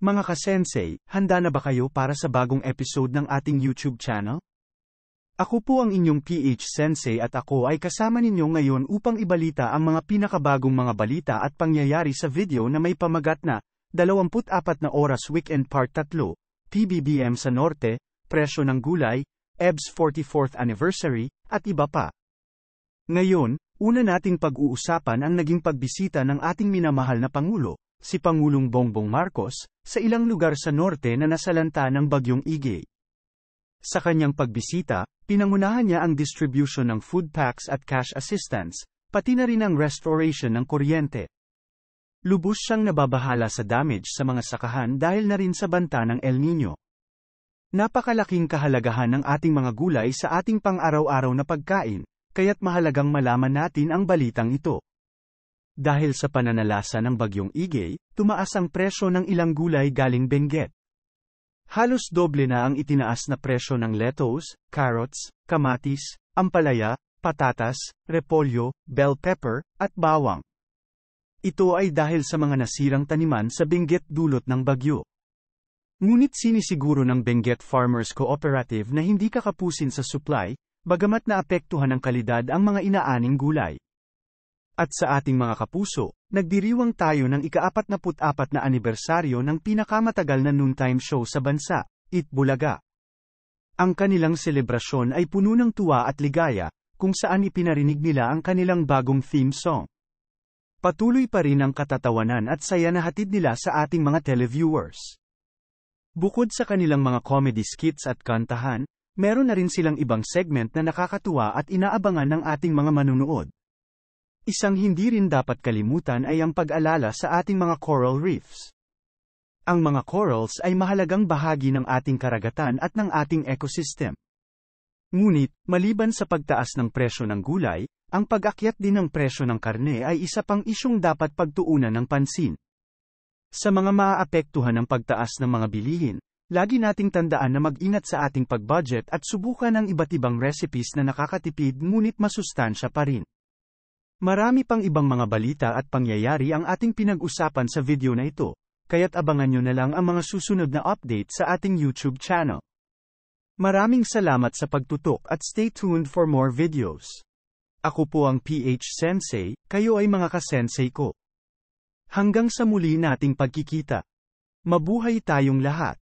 Mga kasensei, handa na ba kayo para sa bagong episode ng ating YouTube channel? Ako po ang inyong PH Sensei at ako ay kasama ninyo ngayon upang ibalita ang mga pinakabagong mga balita at pangyayari sa video na may pamagat na 24 na oras weekend part 3, PBBM sa Norte, presyo ng gulay, EBS 44th anniversary, at iba pa. Ngayon, una nating pag-uusapan ang naging pagbisita ng ating minamahal na Pangulo, si Pangulong Bongbong Marcos, sa ilang lugar sa norte na nasalanta ng bagyong Igay. Sa kanyang pagbisita, pinangunahan niya ang distribution ng food packs at cash assistance, pati na rin ang restoration ng kuryente. Lubos siyang nababahala sa damage sa mga sakahan dahil na rin sa banta ng El Nino. Napakalaking kahalagahan ng ating mga gulay sa ating pang-araw-araw na pagkain, kaya't mahalagang malaman natin ang balitang ito. Dahil sa pananalasa ng bagyong Igay, tumaas ang presyo ng ilang gulay galing Benguet. Halos doble na ang itinaas na presyo ng lettuce, carrots, kamatis, ampalaya, patatas, repolyo, bell pepper, at bawang. Ito ay dahil sa mga nasirang taniman sa Benguet dulot ng bagyo. Ngunit sinisiguro ng Benguet Farmers Cooperative na hindi kakapusin sa supply, bagamat naapektuhan ng kalidad ang mga inaaning gulay. At sa ating mga kapuso, nagdiriwang tayo ng ika-44 na anibersaryo ng pinakamatagal na noontime show sa bansa, Itbulaga. Ang kanilang selebrasyon ay puno ng tuwa at ligaya, kung saan ipinarinig nila ang kanilang bagong theme song. Patuloy pa rin ang katatawanan at saya na hatid nila sa ating mga televiewers. Bukod sa kanilang mga comedy skits at kantahan, meron na rin silang ibang segment na nakakatuwa at inaabangan ng ating mga manunood. Isang hindi rin dapat kalimutan ay ang pag-alala sa ating mga coral reefs. Ang mga corals ay mahalagang bahagi ng ating karagatan at ng ating ecosystem. Ngunit, maliban sa pagtaas ng presyo ng gulay, ang pag-akyat din ng presyo ng karne ay isa pang isyung dapat pagtuunan ng pansin. Sa mga maaapektuhan ng pagtaas ng mga bilihin, lagi nating tandaan na mag-ingat sa ating pag-budget at subukan ang iba't ibang recipes na nakakatipid ngunit masustansya pa rin. Marami pang ibang mga balita at pangyayari ang ating pinag-usapan sa video na ito, kaya't abangan nyo na lang ang mga susunod na update sa ating YouTube channel. Maraming salamat sa pagtutok at stay tuned for more videos. Ako po ang PH Sensei, kayo ay mga kasensei ko. Hanggang sa muli nating pagkikita. Mabuhay tayong lahat.